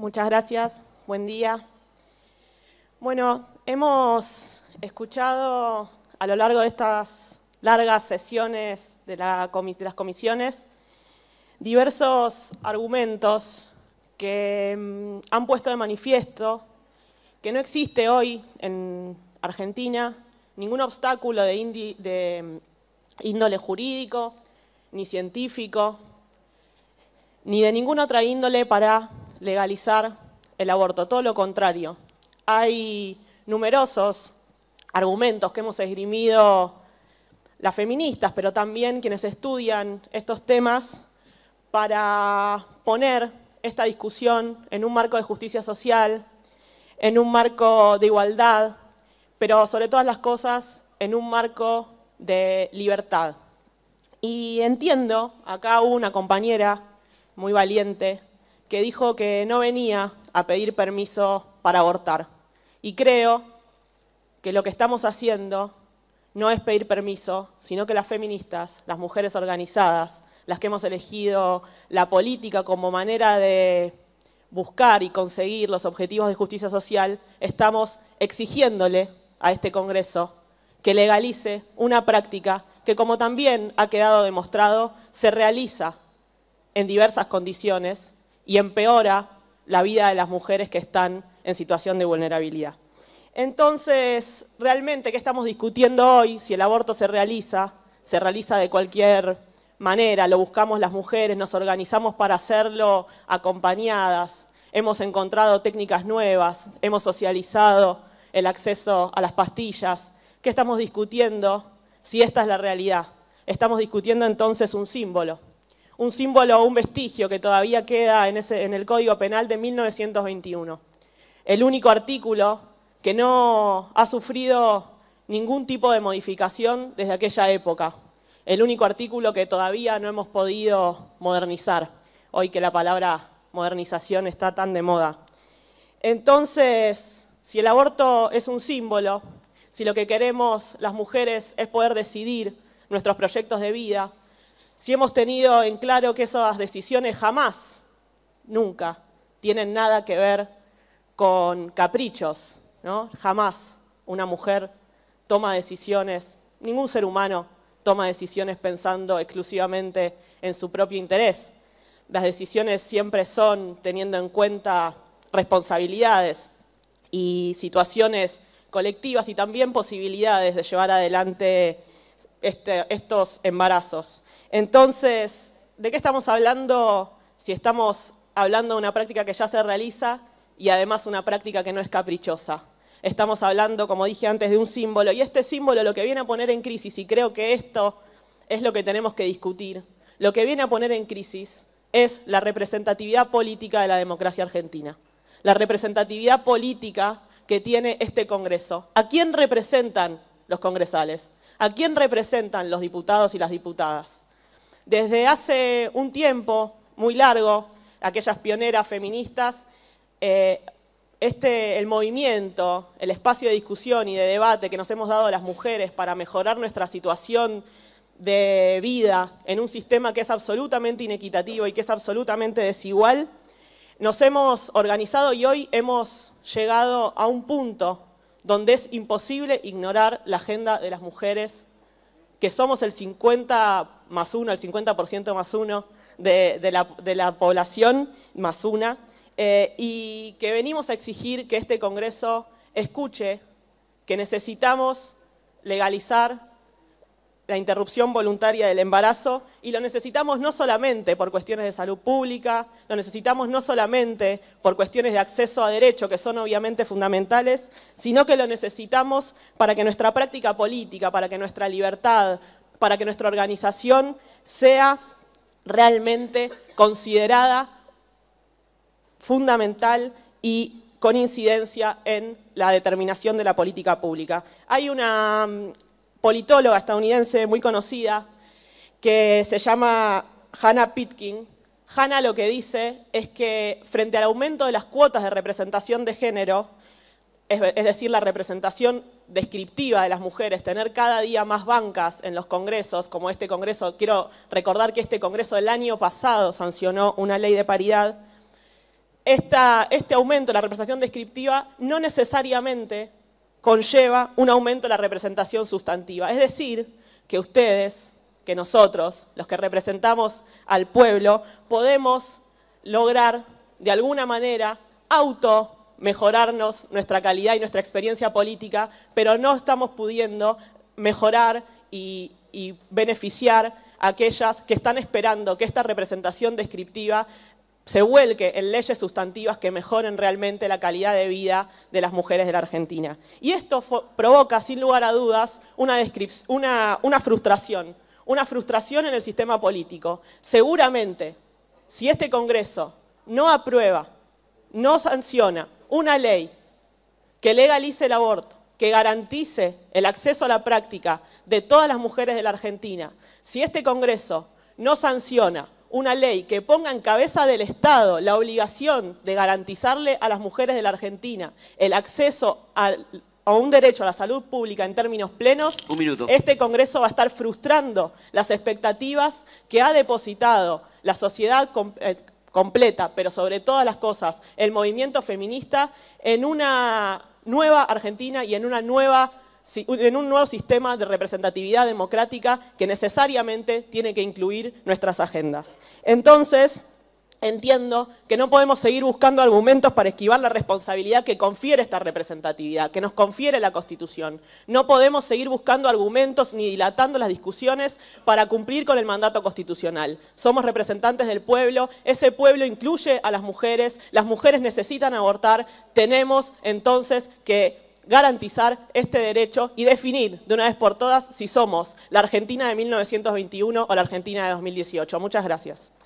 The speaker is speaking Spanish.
Muchas gracias, buen día. Bueno, hemos escuchado a lo largo de estas largas sesiones de, las comisiones diversos argumentos que mm, han puesto de manifiesto que no existe hoy en Argentina ningún obstáculo de mm, índole jurídico, ni científico, ni de ninguna otra índole para legalizar el aborto, todo lo contrario. Hay numerosos argumentos que hemos esgrimido las feministas, pero también quienes estudian estos temas para poner esta discusión en un marco de justicia social, en un marco de igualdad, pero sobre todas las cosas en un marco de libertad. Y entiendo, acá hubo una compañera muy valiente que dijo que no venía a pedir permiso para abortar. Y creo que lo que estamos haciendo no es pedir permiso, sino que las feministas, las mujeres organizadas, las que hemos elegido la política como manera de buscar y conseguir los objetivos de justicia social, estamos exigiéndole a este Congreso que legalice una práctica que, como también ha quedado demostrado, se realiza en diversas condiciones y empeora la vida de las mujeres que están en situación de vulnerabilidad. Entonces, realmente, ¿qué estamos discutiendo hoy? Si el aborto se realiza, se realiza de cualquier manera, lo buscamos las mujeres, nos organizamos para hacerlo acompañadas, hemos encontrado técnicas nuevas, hemos socializado el acceso a las pastillas. ¿Qué estamos discutiendo si esta es la realidad? Estamos discutiendo entonces un símbolo un símbolo o un vestigio que todavía queda en, en el Código Penal de 1921. El único artículo que no ha sufrido ningún tipo de modificación desde aquella época. El único artículo que todavía no hemos podido modernizar, hoy que la palabra modernización está tan de moda. Entonces, si el aborto es un símbolo, si lo que queremos las mujeres es poder decidir nuestros proyectos de vida, si hemos tenido en claro que esas decisiones jamás, nunca, tienen nada que ver con caprichos, ¿no? Jamás una mujer toma decisiones, ningún ser humano toma decisiones pensando exclusivamente en su propio interés. Las decisiones siempre son teniendo en cuenta responsabilidades y situaciones colectivas y también posibilidades de llevar adelante este, estos embarazos. Entonces, ¿de qué estamos hablando si estamos hablando de una práctica que ya se realiza y además una práctica que no es caprichosa? Estamos hablando, como dije antes, de un símbolo y este símbolo lo que viene a poner en crisis, y creo que esto es lo que tenemos que discutir, lo que viene a poner en crisis es la representatividad política de la democracia argentina, la representatividad política que tiene este Congreso. ¿A quién representan los congresales? ¿A quién representan los diputados y las diputadas? Desde hace un tiempo muy largo, aquellas pioneras feministas, eh, este, el movimiento, el espacio de discusión y de debate que nos hemos dado a las mujeres para mejorar nuestra situación de vida en un sistema que es absolutamente inequitativo y que es absolutamente desigual, nos hemos organizado y hoy hemos llegado a un punto donde es imposible ignorar la agenda de las mujeres, que somos el 50 más uno, el 50% más uno de, la, población más una, eh, y que venimos a exigir que este Congreso escuche que necesitamos legalizar la interrupción voluntaria del embarazo y lo necesitamos no solamente por cuestiones de salud pública, lo necesitamos no solamente por cuestiones de acceso a derecho, que son obviamente fundamentales, sino que lo necesitamos para que nuestra práctica política, para que nuestra libertad, para que nuestra organización sea realmente considerada fundamental y con incidencia en la determinación de la política pública. Hay una mm, politóloga estadounidense muy conocida que se llama Hannah Pitkin. Hannah lo que dice es que frente al aumento de las cuotas de representación de género, es decir, la representación descriptiva de las mujeres, tener cada día más bancas en los congresos, como este congreso, quiero recordar que este congreso del año pasado sancionó una ley de paridad, este aumento de la representación descriptiva no necesariamente conlleva un aumento en la representación sustantiva. Es decir, que ustedes, que nosotros, los que representamos al pueblo, podemos lograr de alguna manera auto mejorarnos nuestra calidad y nuestra experiencia política, pero no estamos pudiendo mejorar y, y beneficiar a aquellas que están esperando que esta representación descriptiva se vuelque en leyes sustantivas que mejoren realmente la calidad de vida de las mujeres de la Argentina. Y esto provoca, sin lugar a dudas, una, frustración, una frustración en el sistema político. Seguramente, si este Congreso no aprueba, no sanciona una ley que legalice el aborto, que garantice el acceso a la práctica de todas las mujeres de la Argentina, si este Congreso no sanciona una ley que ponga en cabeza del Estado la obligación de garantizarle a las mujeres de la Argentina el acceso a, un derecho a la salud pública en términos plenos, este Congreso va a estar frustrando las expectativas que ha depositado la sociedad eh, completa, pero sobre todas las cosas, el movimiento feminista, en una nueva Argentina y en una nueva en un nuevo sistema de representatividad democrática que necesariamente tiene que incluir nuestras agendas. Entonces, entiendo que no podemos seguir buscando argumentos para esquivar la responsabilidad que confiere esta representatividad, que nos confiere la Constitución. No podemos seguir buscando argumentos ni dilatando las discusiones para cumplir con el mandato constitucional. Somos representantes del pueblo, ese pueblo incluye a las mujeres, las mujeres necesitan abortar, tenemos entonces que garantizar este derecho y definir de una vez por todas si somos la Argentina de 1921 o la Argentina de 2018. Muchas gracias.